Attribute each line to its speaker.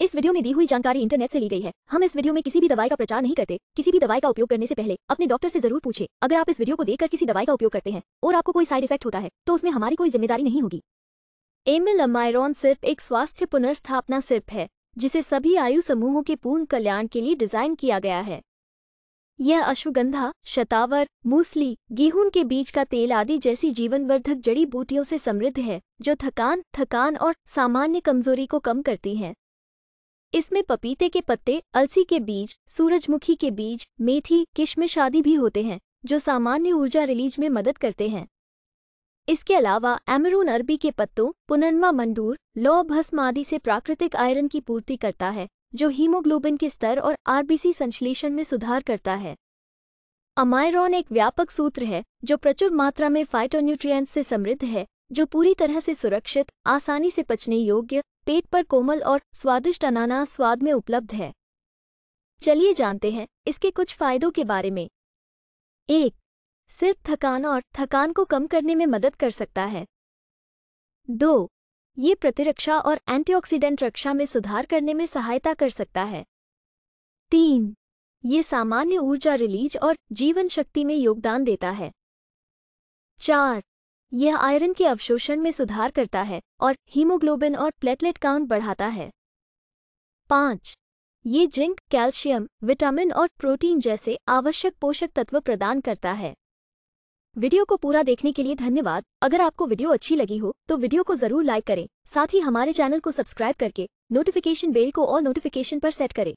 Speaker 1: इस वीडियो में दी हुई जानकारी इंटरनेट से ली गई है हम इस वीडियो में किसी भी दवाई का प्रचार नहीं करते किसी भी दवाई का उपयोग करने से पहले अपने डॉक्टर से जरूर पूछे अगर आप इस वीडियो को देखकर किसी दवाई का उपयोग करते हैं और आपको कोई साइड इफेक्ट होता है तो उसमें हमारी कोई जिम्मेदारी नहीं होगी एमिल अमायरॉन सिर्फ एक स्वास्थ्य पुनर्स्थापना सिर्फ है जिसे सभी आयु समूहों के पूर्ण कल्याण के लिए डिजाइन किया गया है यह अश्वगंधा शतावर मूसली गेहूं के बीज का तेल आदि जैसी जीवनवर्धक जड़ी बूटियों से समृद्ध है जो थकान थकान और सामान्य कमजोरी को कम करती हैं इसमें पपीते के पत्ते अलसी के बीज सूरजमुखी के बीज मेथी किशमिश आदि भी होते हैं जो सामान्य ऊर्जा रिलीज में मदद करते हैं इसके अलावा एमरून अरबी के पत्तों पुनर्वा मंडूर लौ भस्म आदि से प्राकृतिक आयरन की पूर्ति करता है जो हीमोग्लोबिन के स्तर और आरबीसी संश्लेषण में सुधार करता है अमायरॉन एक व्यापक सूत्र है जो प्रचुर मात्रा में फाइटोन्यूट्रिएंट्स से समृद्ध है जो पूरी तरह से सुरक्षित आसानी से पचने योग्य पेट पर कोमल और स्वादिष्ट अनानास स्वाद में उपलब्ध है चलिए जानते हैं इसके कुछ फायदों के बारे में एक सिर्फ थकान और थकान को कम करने में मदद कर सकता है दो ये प्रतिरक्षा और एंटीऑक्सीडेंट रक्षा में सुधार करने में सहायता कर सकता है तीन ये सामान्य ऊर्जा रिलीज और जीवन शक्ति में योगदान देता है चार यह आयरन के अवशोषण में सुधार करता है और हीमोग्लोबिन और प्लेटलेट काउंट बढ़ाता है पाँच ये जिंक कैल्शियम विटामिन और प्रोटीन जैसे आवश्यक पोषक तत्व प्रदान करता है वीडियो को पूरा देखने के लिए धन्यवाद अगर आपको वीडियो अच्छी लगी हो तो वीडियो को जरूर लाइक करें साथ ही हमारे चैनल को सब्सक्राइब करके नोटिफिकेशन बेल को और नोटिफिकेशन पर सेट करें